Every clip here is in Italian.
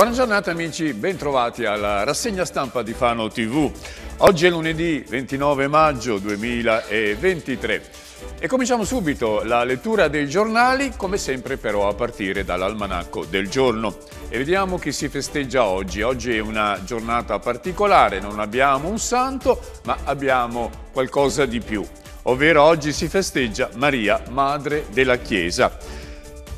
Buona giornata amici, bentrovati alla rassegna stampa di Fano TV. Oggi è lunedì 29 maggio 2023 e cominciamo subito la lettura dei giornali, come sempre però a partire dall'almanacco del giorno. E vediamo chi si festeggia oggi. Oggi è una giornata particolare, non abbiamo un santo, ma abbiamo qualcosa di più. Ovvero oggi si festeggia Maria, Madre della Chiesa.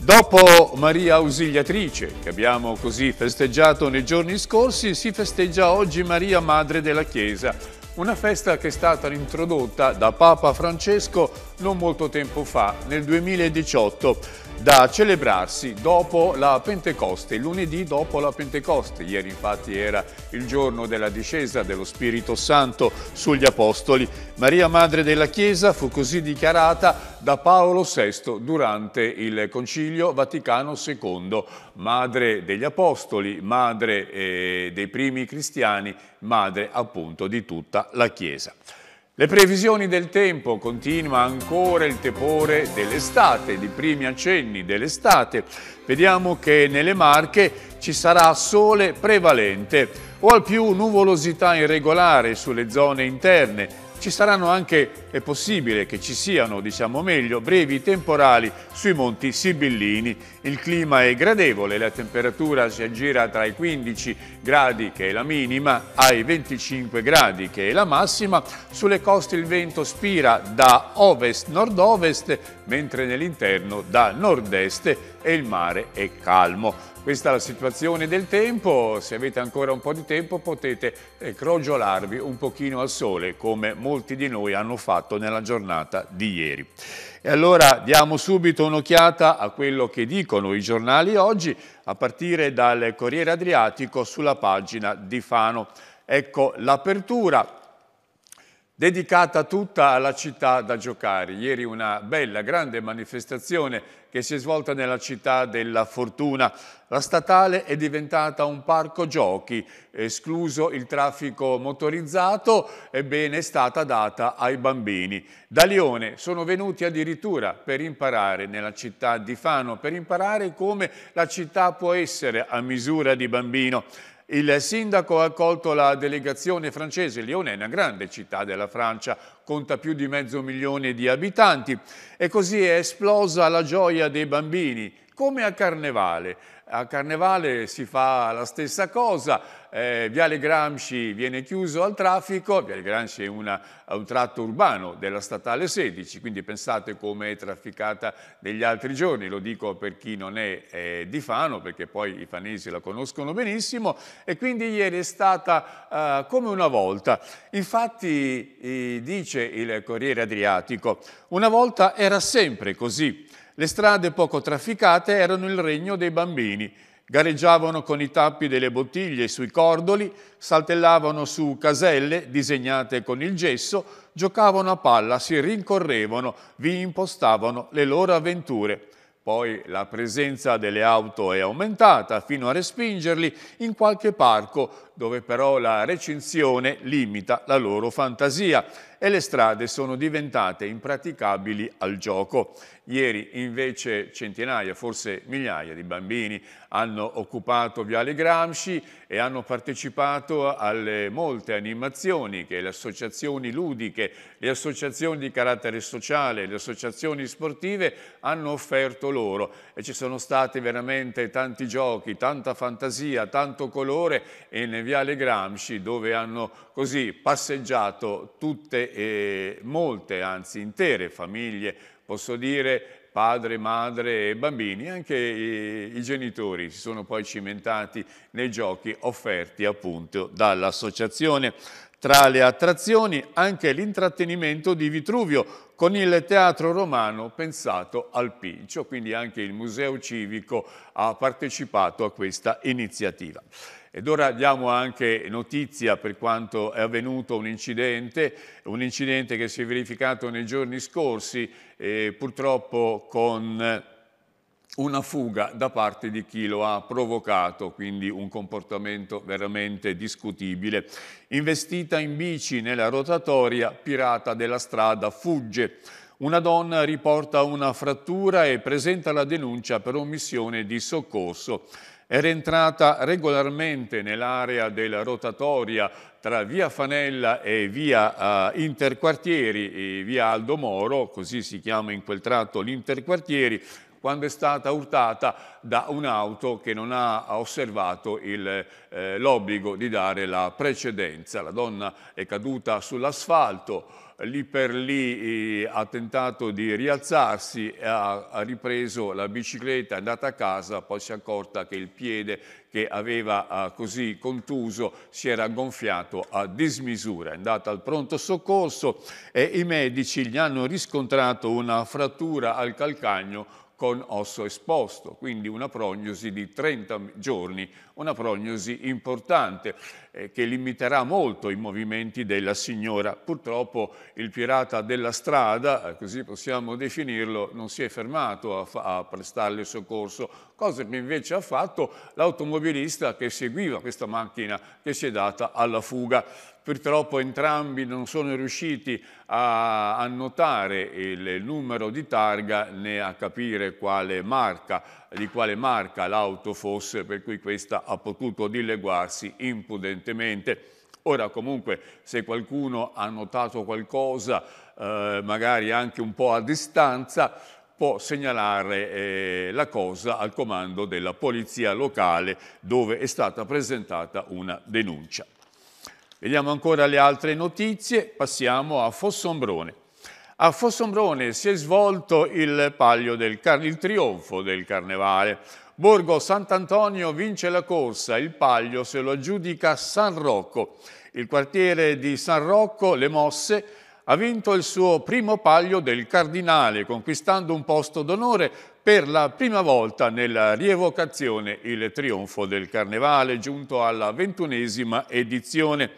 Dopo Maria Ausiliatrice, che abbiamo così festeggiato nei giorni scorsi, si festeggia oggi Maria Madre della Chiesa, una festa che è stata introdotta da Papa Francesco non molto tempo fa, nel 2018 da celebrarsi dopo la Pentecoste, lunedì dopo la Pentecoste. Ieri infatti era il giorno della discesa dello Spirito Santo sugli Apostoli. Maria Madre della Chiesa fu così dichiarata da Paolo VI durante il Concilio Vaticano II, madre degli Apostoli, madre eh, dei primi cristiani, madre appunto di tutta la Chiesa. Le previsioni del tempo continua ancora il tepore dell'estate, i primi accenni dell'estate. Vediamo che nelle Marche ci sarà sole prevalente o al più nuvolosità irregolare sulle zone interne, ci saranno anche, è possibile che ci siano, diciamo meglio, brevi temporali sui monti Sibillini. Il clima è gradevole, la temperatura si aggira tra i 15 gradi, che è la minima, ai 25 gradi, che è la massima. Sulle coste il vento spira da ovest-nord-ovest, -ovest, mentre nell'interno da nord-est e il mare è calmo. Questa è la situazione del tempo, se avete ancora un po' di tempo potete eh, crogiolarvi un pochino al sole come molti di noi hanno fatto nella giornata di ieri. E allora diamo subito un'occhiata a quello che dicono i giornali oggi a partire dal Corriere Adriatico sulla pagina di Fano. Ecco l'apertura dedicata tutta alla città da giocare. Ieri una bella, grande manifestazione che si è svolta nella città della Fortuna. La statale è diventata un parco giochi, escluso il traffico motorizzato, ebbene è stata data ai bambini. Da Lione sono venuti addirittura per imparare nella città di Fano, per imparare come la città può essere a misura di bambino. Il sindaco ha accolto la delegazione francese. Lione è una grande città della Francia, conta più di mezzo milione di abitanti e così è esplosa la gioia dei bambini, come a Carnevale. A Carnevale si fa la stessa cosa, eh, Viale Gramsci viene chiuso al traffico, Viale Gramsci è una, un tratto urbano della statale 16, quindi pensate come è trafficata negli altri giorni, lo dico per chi non è eh, di Fano, perché poi i fanesi la conoscono benissimo, e quindi ieri è stata eh, come una volta. Infatti eh, dice il Corriere Adriatico, una volta era sempre così, le strade poco trafficate erano il regno dei bambini, Gareggiavano con i tappi delle bottiglie sui cordoli, saltellavano su caselle disegnate con il gesso, giocavano a palla, si rincorrevano, vi impostavano le loro avventure. Poi la presenza delle auto è aumentata fino a respingerli in qualche parco dove però la recinzione limita la loro fantasia e le strade sono diventate impraticabili al gioco. Ieri invece centinaia, forse migliaia di bambini hanno occupato Viale Gramsci e hanno partecipato alle molte animazioni che le associazioni ludiche, le associazioni di carattere sociale, le associazioni sportive hanno offerto loro e ci sono stati veramente tanti giochi, tanta fantasia, tanto colore e ne viene Viale Gramsci dove hanno così passeggiato tutte e molte, anzi intere famiglie, posso dire padre, madre e bambini, anche i, i, genitori si sono poi cimentati nei giochi offerti appunto dall'associazione. Tra le attrazioni anche l'intrattenimento di Vitruvio con il teatro romano pensato al Pincio, quindi anche il Museo Civico ha partecipato a questa iniziativa. Ed ora diamo anche notizia per quanto è avvenuto un incidente, un incidente che si è verificato nei giorni scorsi, eh, purtroppo con una fuga da parte di chi lo ha provocato, quindi un comportamento veramente discutibile. Investita in bici nella rotatoria, pirata della strada, fugge. Una donna riporta una frattura e presenta la denuncia per omissione di soccorso era entrata regolarmente nell'area della rotatoria tra via Fanella e via eh, Interquartieri e via Aldo Moro, così si chiama in quel tratto l'Interquartieri, quando è stata urtata da un'auto che non ha osservato eh, l'obbligo eh, di dare la precedenza. La donna è caduta sull'asfalto, lì per lì eh, ha tentato di rialzarsi, ha, ha, ripreso la bicicletta, è andata a casa, poi si è accorta che il piede che aveva eh, così contuso si era gonfiato a dismisura. È andata al pronto soccorso e i medici gli hanno riscontrato una frattura al calcagno con osso esposto, quindi una prognosi di 30 giorni, una prognosi importante eh, che limiterà molto i movimenti della signora. Purtroppo il pirata della strada, eh, così possiamo definirlo, non si è fermato a, a prestarle soccorso, cosa che invece ha fatto l'automobilista che seguiva questa macchina che si è data alla fuga. Purtroppo entrambi non sono riusciti a, annotare il numero di targa né a capire quale marca, di quale marca l'auto fosse, per cui questa ha potuto dileguarsi impudentemente. Ora comunque se qualcuno ha notato qualcosa, eh, magari anche un po' a distanza, può segnalare eh, la cosa al comando della polizia locale dove è stata presentata una denuncia. Vediamo ancora le altre notizie, passiamo a Fossombrone. A Fossombrone si è svolto il palio del il trionfo del carnevale. Borgo Sant'Antonio vince la corsa, il palio se lo aggiudica San Rocco. Il quartiere di San Rocco, Le Mosse, ha vinto il suo primo palio del Cardinale, conquistando un posto d'onore per la prima volta nella rievocazione il trionfo del Carnevale, giunto alla ventunesima edizione.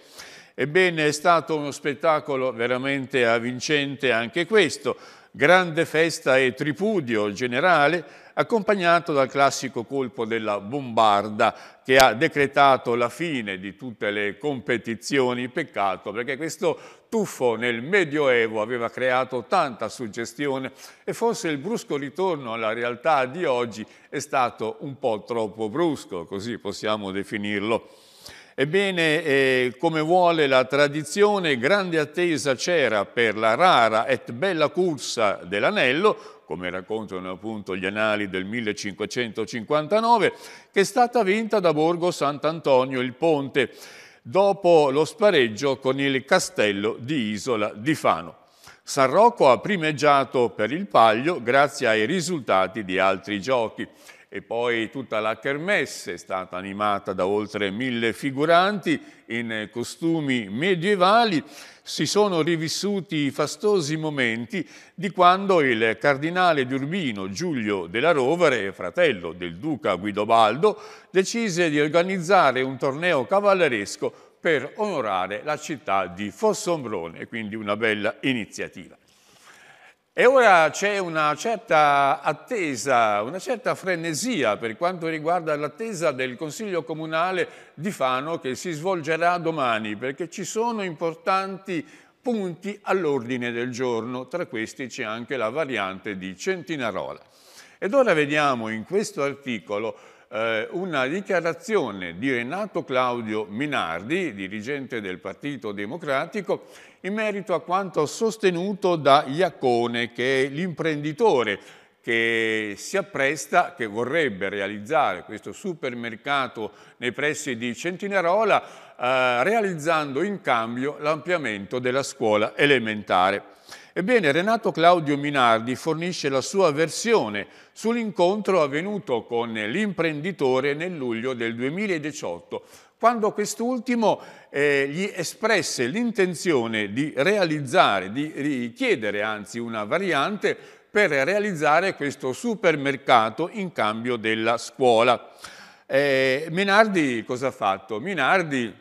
Ebbene, è stato uno spettacolo veramente avvincente anche questo, grande festa e tripudio generale accompagnato dal classico colpo della bombarda che ha decretato la fine di tutte le competizioni, peccato perché questo tuffo nel Medioevo aveva creato tanta suggestione e forse il brusco ritorno alla realtà di oggi è stato un po' troppo brusco, così possiamo definirlo. Ebbene, eh, come vuole la tradizione, grande attesa c'era per la rara et bella corsa dell'anello, come raccontano appunto gli anali del 1559, che è stata vinta da Borgo Sant'Antonio il Ponte dopo lo spareggio con il castello di Isola di Fano. San Rocco ha primeggiato per il Paglio grazie ai risultati di altri giochi e poi tutta la kermesse è stata animata da oltre mille figuranti in costumi medievali, si sono rivissuti i fastosi momenti di quando il cardinale di Urbino Giulio della Rovere, fratello del duca Guidobaldo, decise di organizzare un torneo cavalleresco per onorare la città di Fossombrone, quindi una bella iniziativa. E ora c'è una certa attesa, una certa frenesia per quanto riguarda l'attesa del Consiglio Comunale di Fano che si svolgerà domani, perché ci sono importanti punti all'ordine del giorno, tra questi c'è anche la variante di Centinarola. Ed ora vediamo in questo articolo eh, una dichiarazione di Renato Claudio Minardi, dirigente del Partito Democratico, in merito a quanto sostenuto da Iacone, che è l'imprenditore che si appresta, che vorrebbe realizzare questo supermercato nei pressi di Centinarola, eh, realizzando in cambio l'ampliamento della scuola elementare. Ebbene, Renato Claudio Minardi fornisce la sua versione sull'incontro avvenuto con l'imprenditore nel luglio del 2018, quando quest'ultimo eh, gli espresse l'intenzione di realizzare, di, di chiedere anzi una variante per realizzare questo supermercato in cambio della scuola. Eh, Minardi cosa ha fatto? Minardi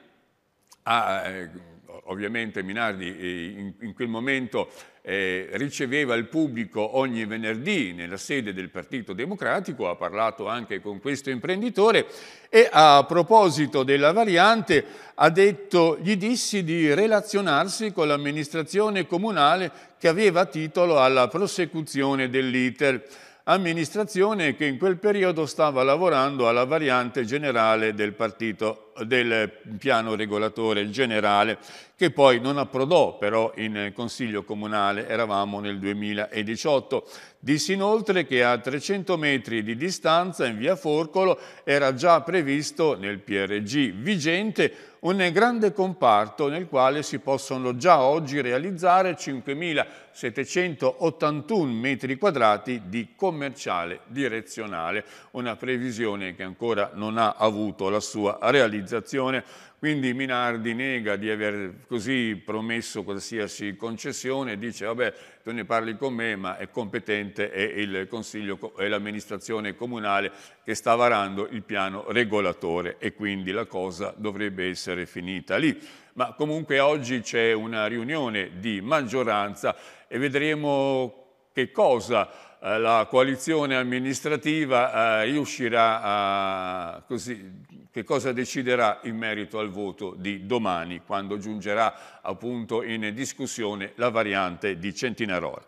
ha... Eh, ovviamente Minardi eh, in, quel momento eh, riceveva il pubblico ogni venerdì nella sede del Partito Democratico, ha parlato anche con questo imprenditore e a proposito della variante ha detto gli dissi di relazionarsi con l'amministrazione comunale che aveva titolo alla prosecuzione dell'iter amministrazione che in quel periodo stava lavorando alla variante generale del partito del piano regolatore, il generale, che poi non approdò però in Consiglio Comunale, eravamo nel 2018. disse inoltre che a 300 metri di distanza in via Forcolo era già previsto nel PRG vigente un grande comparto nel quale si possono già oggi realizzare 5.781 metri quadrati di commerciale direzionale, una previsione che ancora non ha avuto la sua realizzazione liberalizzazione, quindi Minardi nega di aver così promesso qualsiasi concessione, dice vabbè tu ne parli con me ma è competente è il Consiglio e l'amministrazione comunale che sta varando il piano regolatore e quindi la cosa dovrebbe essere finita lì. Ma comunque oggi c'è una riunione di maggioranza e vedremo che cosa eh, la coalizione amministrativa eh, riuscirà a così, che cosa deciderà in merito al voto di domani, quando giungerà appunto in discussione la variante di Centinarola.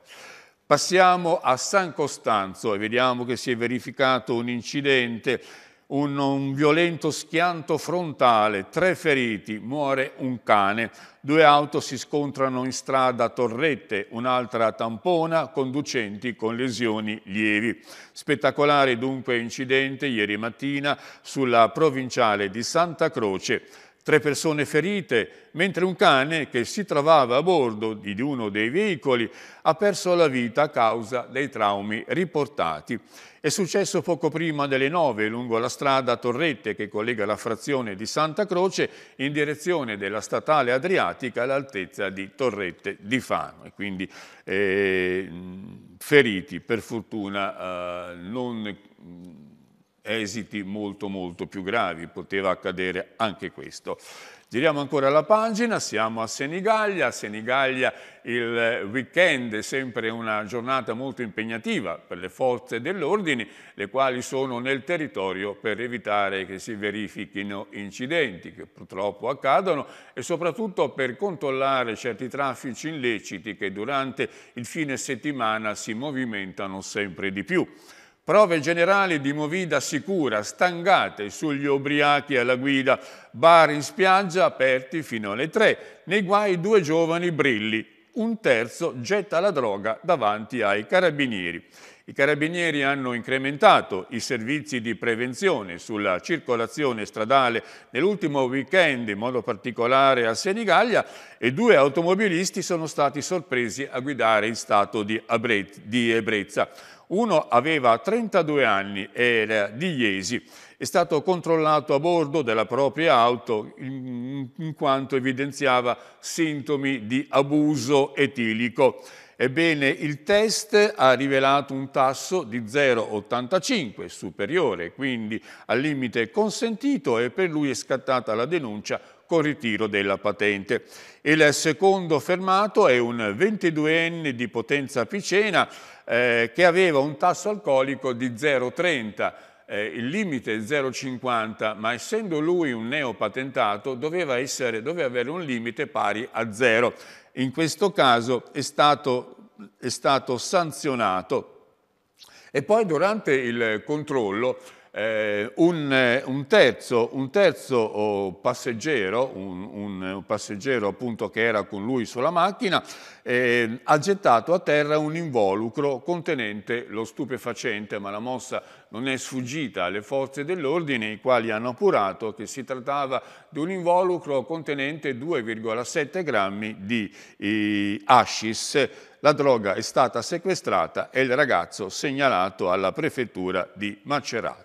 Passiamo a San Costanzo e vediamo che si è verificato un incidente un, un violento schianto frontale, tre feriti, muore un cane, due auto si scontrano in strada a Torrette, un'altra a Tampona, conducenti con lesioni lievi. Spettacolare dunque incidente ieri mattina sulla provinciale di Santa Croce tre persone ferite, mentre un cane che si trovava a bordo di uno dei veicoli ha perso la vita a causa dei traumi riportati. È successo poco prima delle 9 lungo la strada Torrette che collega la frazione di Santa Croce in direzione della statale Adriatica all'altezza di Torrette di Fano. E quindi eh, feriti per fortuna eh, non esiti molto molto più gravi, poteva accadere anche questo. Giriamo ancora la pagina, siamo a Senigallia, a Senigallia il weekend è sempre una giornata molto impegnativa per le forze dell'ordine, le quali sono nel territorio per evitare che si verifichino incidenti che purtroppo accadono e soprattutto per controllare certi traffici illeciti che durante il fine settimana si movimentano sempre di più. Prove generali di movida sicura, stangate sugli ubriachi alla guida, bar in spiaggia aperti fino alle tre. Nei guai due giovani brilli, un terzo getta la droga davanti ai carabinieri. I carabinieri hanno incrementato i servizi di prevenzione sulla circolazione stradale nell'ultimo weekend, in modo particolare a Senigallia, e due automobilisti sono stati sorpresi a guidare in stato di, ebrezza. Uno aveva 32 anni era di Iesi, è stato controllato a bordo della propria auto in, in quanto evidenziava sintomi di abuso etilico. Ebbene, il test ha rivelato un tasso di 0,85, superiore quindi al limite consentito e per lui è scattata la denuncia con ritiro della patente. Il secondo fermato è un 22enne di Potenza Picena eh, che aveva un tasso alcolico di 0,30 eh, il limite 0,50, ma essendo lui un neopatentato doveva, essere, doveva avere un limite pari a 0. In questo caso è stato, è stato sanzionato. E poi durante il controllo eh, un, eh, un, terzo, un terzo oh, passeggero, un, un, passeggero appunto che era con lui sulla macchina, eh, ha gettato a terra un involucro contenente lo stupefacente, ma la mossa non è sfuggita alle forze dell'ordine, i quali hanno appurato che si trattava di un involucro contenente 2,7 grammi di eh, hashish. La droga è stata sequestrata e il ragazzo segnalato alla prefettura di Macerata.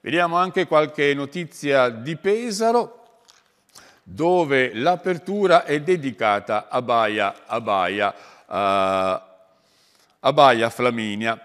Vediamo anche qualche notizia di Pesaro, dove l'apertura è dedicata a Baia, a Baia, eh, a Baia Flaminia.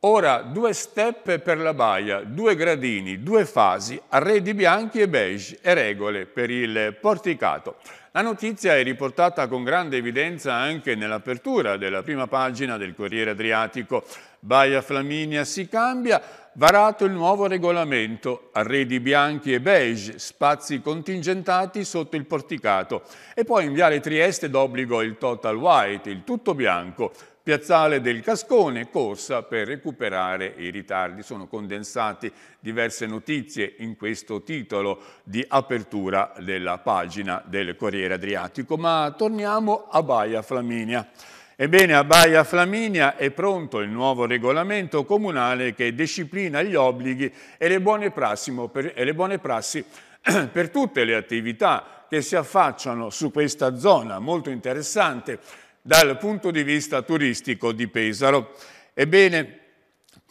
Ora due step per la Baia, due gradini, due fasi, arredi bianchi e beige e regole per il porticato. La notizia è riportata con grande evidenza anche nell'apertura della prima pagina del Corriere Adriatico. Baia Flaminia si cambia, varato il nuovo regolamento, arredi bianchi e beige, spazi contingentati sotto il porticato e poi in Viale Trieste d'obbligo il total white, il tutto bianco, Piazzale del Cascone, corsa per recuperare i ritardi. Sono condensate diverse notizie in questo titolo di apertura della pagina del Corriere Adriatico, ma torniamo a Baia Flaminia. Ebbene, a Baia Flaminia è pronto il nuovo regolamento comunale che disciplina gli obblighi e le buone prassi per, le buone prassi per tutte le attività che si affacciano su questa zona molto interessante dal punto di vista turistico di Pesaro. Ebbene,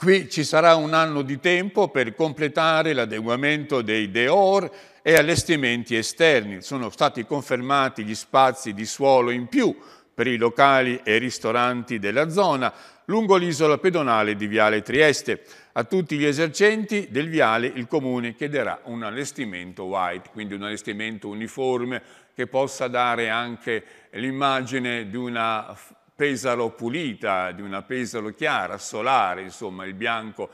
Qui ci sarà un anno di tempo per completare l'adeguamento dei deor e allestimenti esterni. Sono stati confermati gli spazi di suolo in più per i locali e ristoranti della zona lungo l'isola pedonale di Viale Trieste. A tutti gli esercenti del viale il Comune chiederà un allestimento white, quindi un allestimento uniforme che possa dare anche l'immagine di una Pesaro pulita, di una Pesaro chiara, solare, insomma il bianco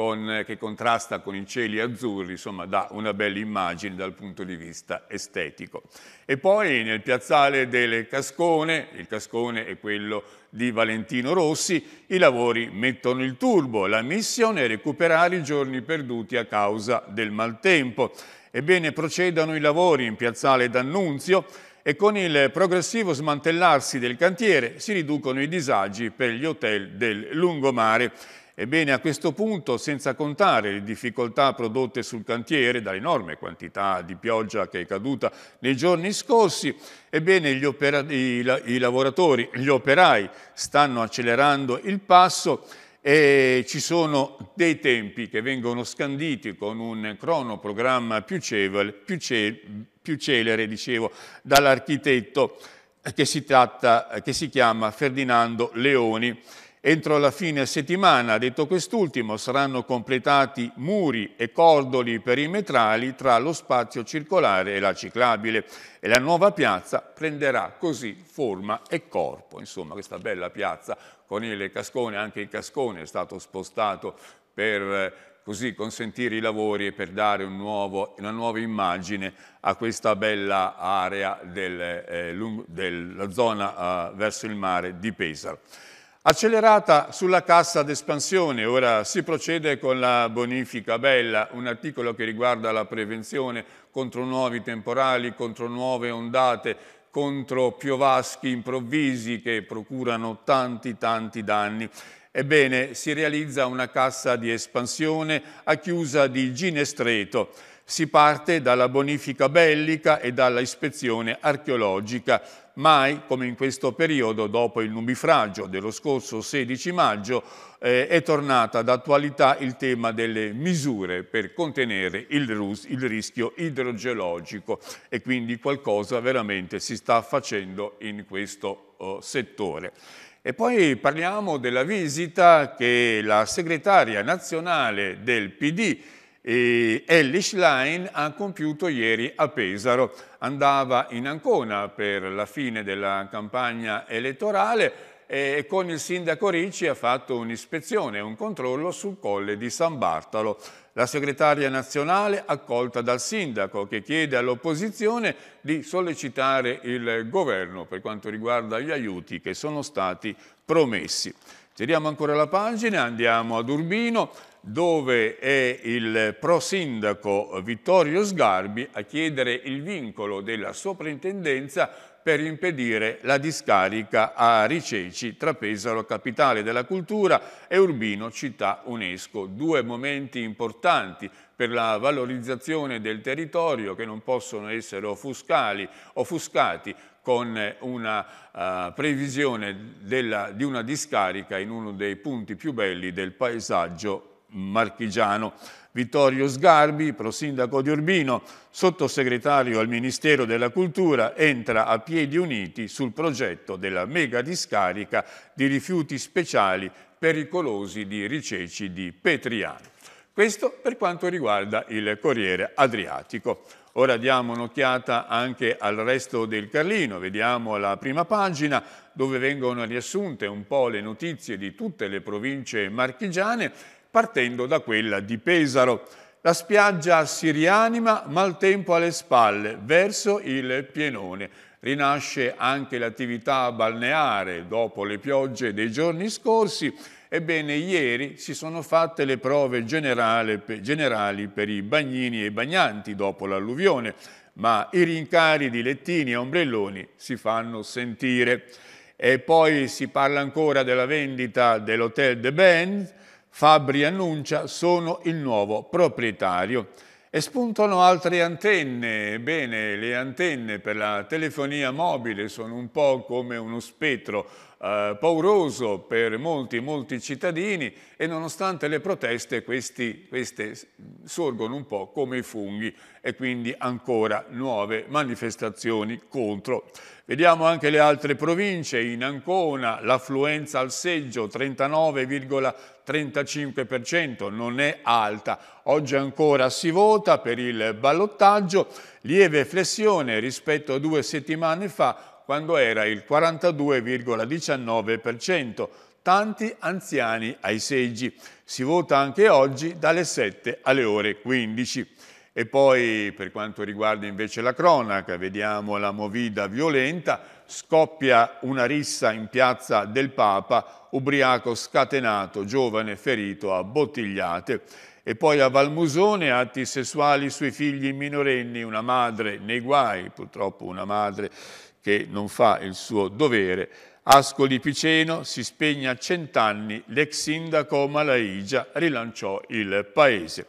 con, eh, che contrasta con i cieli azzurri, insomma dà una bella immagine dal punto di vista estetico. E poi nel piazzale delle Cascone, il Cascone è quello di Valentino Rossi, i lavori mettono il turbo, la missione è recuperare i giorni perduti a causa del maltempo. Ebbene, procedono i lavori in piazzale D'Annunzio e con il progressivo smantellarsi del cantiere si riducono i disagi per gli hotel del lungomare Ebbene, a questo punto, senza contare le difficoltà prodotte sul cantiere dall'enorme quantità di pioggia che è caduta nei giorni scorsi, ebbene gli opera, i, i lavoratori, gli operai stanno accelerando il passo e ci sono dei tempi che vengono scanditi con un cronoprogramma più, cevole, più, ce, più celere, dicevo, dall'architetto che si, tratta, che si chiama Ferdinando Leoni Entro la fine settimana, detto quest'ultimo, saranno completati muri e cordoli perimetrali tra lo spazio circolare e la ciclabile e la nuova piazza prenderà così forma e corpo. Insomma, questa bella piazza con il cascone, anche il cascone è stato spostato per eh, così consentire i lavori e per dare un nuovo, una nuova immagine a questa bella area del, eh, lungo, della zona eh, verso il mare di Pesaro. Accelerata sulla cassa d'espansione, ora si procede con la bonifica bella, un articolo che riguarda la prevenzione contro nuovi temporali, contro nuove ondate, contro piovaschi improvvisi che procurano tanti tanti danni. Ebbene, si realizza una cassa di espansione a chiusa di Ginestreto. Si parte dalla bonifica bellica e dalla ispezione archeologica. Mai, come in questo periodo, dopo il nubifragio dello scorso 16 maggio, eh, è tornata d'attualità il tema delle misure per contenere il, il rischio idrogeologico e quindi qualcosa veramente si sta facendo in questo oh, settore. E poi parliamo della visita che la segretaria nazionale del PD e Ellis Line ha compiuto ieri a Pesaro. Andava in Ancona per la fine della campagna elettorale e con il sindaco Ricci ha fatto un'ispezione un controllo sul colle di San Bartolo. La segretaria nazionale accolta dal sindaco che chiede all'opposizione di sollecitare il governo per quanto riguarda gli aiuti che sono stati promessi. Tiriamo ancora la pagina, andiamo ad Urbino, dove è il pro-sindaco Vittorio Sgarbi a chiedere il vincolo della soprintendenza per impedire la discarica a Riceci, tra Pesaro, capitale della cultura, e Urbino, città UNESCO. Due momenti importanti per la valorizzazione del territorio che non possono essere offuscali, offuscati con una uh, previsione della, di una discarica in uno dei punti più belli del paesaggio marchigiano. Vittorio Sgarbi, prosindaco di Urbino, sottosegretario al Ministero della Cultura, entra a piedi uniti sul progetto della mega discarica di rifiuti speciali pericolosi di riceci di Petriano. Questo per quanto riguarda il Corriere Adriatico. Ora diamo un'occhiata anche al resto del Carlino, vediamo la prima pagina dove vengono riassunte un po' le notizie di tutte le province marchigiane partendo da quella di Pesaro. La spiaggia si rianima, maltempo alle spalle, verso il pienone. Rinasce anche l'attività balneare dopo le piogge dei giorni scorsi Ebbene, ieri si sono fatte le prove generale, generali per i bagnini e i bagnanti dopo l'alluvione, ma i rincari di lettini e ombrelloni si fanno sentire. E poi si parla ancora della vendita dell'Hotel de Benz, Fabri annuncia sono il nuovo proprietario. E spuntano altre antenne, ebbene le antenne per la telefonia mobile sono un po' come uno spettro eh, pauroso per molti, molti cittadini e nonostante le proteste questi, queste sorgono un po' come i funghi e quindi ancora nuove manifestazioni contro. Vediamo anche le altre province, in Ancona l'affluenza al seggio 39,35%, non è alta. Oggi ancora si vota per il ballottaggio, lieve flessione rispetto a due settimane fa, quando era il 42,19%, tanti anziani ai seggi. Si vota anche oggi dalle 7 alle ore 15. E poi per quanto riguarda invece la cronaca, vediamo la movida violenta, scoppia una rissa in piazza del Papa, ubriaco scatenato, giovane ferito a bottigliate. E poi a Valmusone atti sessuali sui figli minorenni, una madre nei guai, purtroppo una madre che non fa il suo dovere. Ascoli Piceno si spegne a cent'anni, l'ex sindaco Malaigia rilanciò il paese.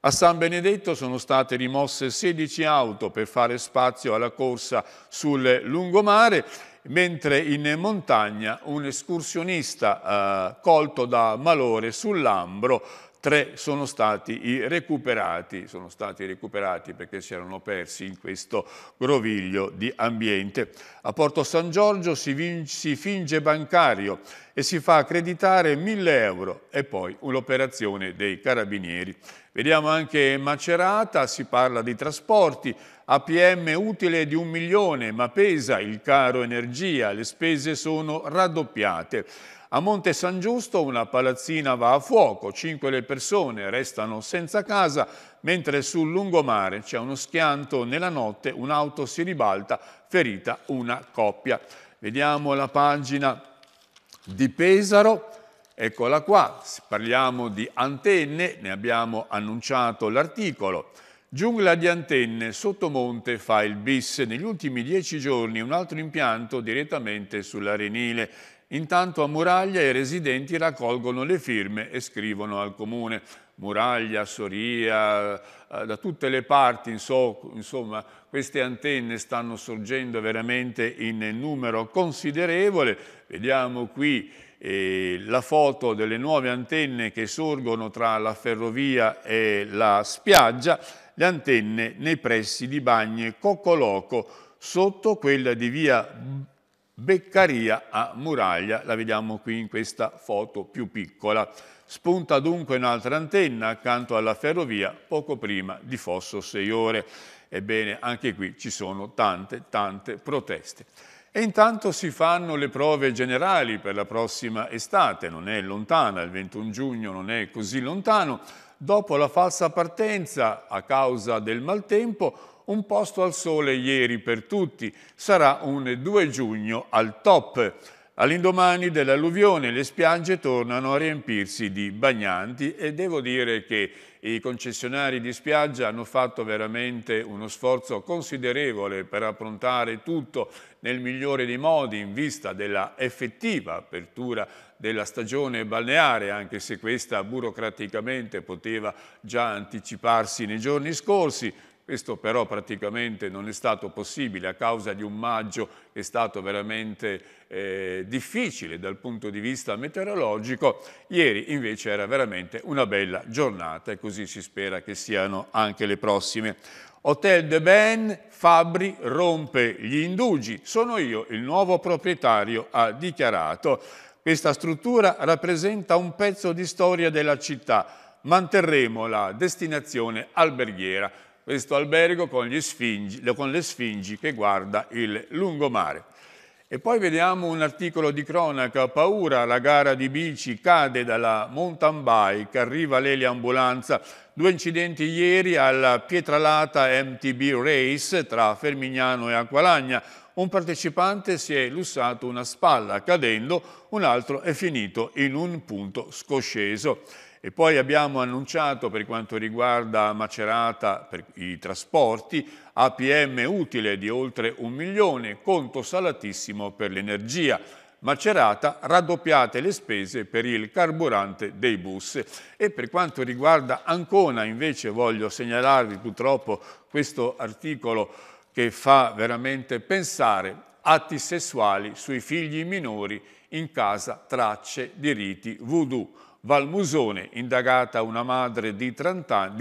A San Benedetto sono state rimosse 16 auto per fare spazio alla corsa sul lungomare, mentre in montagna un escursionista eh, colto da malore sull'Ambro tre sono stati recuperati, sono stati recuperati perché si erano persi in questo groviglio di ambiente. A Porto San Giorgio si, si finge bancario e si fa accreditare 1000 euro e poi un'operazione dei carabinieri. Vediamo anche Macerata, si parla di trasporti, APM utile di un milione, ma pesa il caro energia, le spese sono raddoppiate. A Monte San Giusto una palazzina va a fuoco, cinque le persone restano senza casa, mentre sul lungomare c'è uno schianto, nella notte un'auto si ribalta, ferita una coppia. Vediamo la pagina di Pesaro. Eccola qua, parliamo di antenne, ne abbiamo annunciato l'articolo. Giungla di antenne, sottomonte fa il bis. Negli ultimi dieci giorni un altro impianto direttamente sull'Arenile Intanto a Muraglia i residenti raccolgono le firme e scrivono al comune. Muraglia, Soria, eh, da tutte le parti, insomma, queste antenne stanno sorgendo veramente in numero considerevole. Vediamo qui eh, la foto delle nuove antenne che sorgono tra la ferrovia e la spiaggia, le antenne nei pressi di Bagne Coccoloco, sotto quella di via Beccaria a Muraglia, la vediamo qui in questa foto più piccola. Spunta dunque un'altra antenna accanto alla ferrovia poco prima di Fosso Seiore. Ebbene, anche qui ci sono tante, tante proteste. E intanto si fanno le prove generali per la prossima estate, non è lontana, il 21 giugno non è così lontano. Dopo la falsa partenza a causa del maltempo, un posto al sole ieri per tutti, sarà un 2 giugno al top. All'indomani dell'alluvione le spiagge tornano a riempirsi di bagnanti e devo dire che i concessionari di spiaggia hanno fatto veramente uno sforzo considerevole per approntare tutto nel migliore dei modi in vista della effettiva apertura della stagione balneare, anche se questa burocraticamente poteva già anticiparsi nei giorni scorsi. Questo però praticamente non è stato possibile a causa di un maggio che è stato veramente eh, difficile dal punto di vista meteorologico. Ieri invece era veramente una bella giornata e così si spera che siano anche le prossime. Hotel De Ben, Fabri rompe gli indugi. Sono io il nuovo proprietario, ha dichiarato. Questa struttura rappresenta un pezzo di storia della città. Manterremo la destinazione alberghiera questo albergo con, sfingi, con le sfingi che guarda il lungomare. E poi vediamo un articolo di cronaca, paura, la gara di bici cade dalla mountain bike, arriva l'eliambulanza, due incidenti ieri alla pietralata MTB Race tra Fermignano e Acqualagna, un partecipante si è lussato una spalla cadendo, un altro è finito in un punto scosceso. E poi abbiamo annunciato per quanto riguarda Macerata per i trasporti, APM utile di oltre un milione, conto salatissimo per l'energia. Macerata raddoppiate le spese per il carburante dei bus e per quanto riguarda Ancona invece voglio segnalarvi purtroppo questo articolo che fa veramente pensare atti sessuali sui figli minori in casa tracce di riti voodoo Valmusone, indagata una madre di 30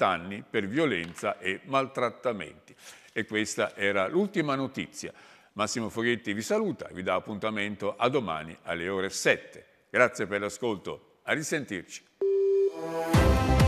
anni per violenza e maltrattamenti. E questa era l'ultima notizia. Massimo Foghetti vi saluta e vi dà appuntamento a domani alle ore 7. Grazie per l'ascolto, a risentirci.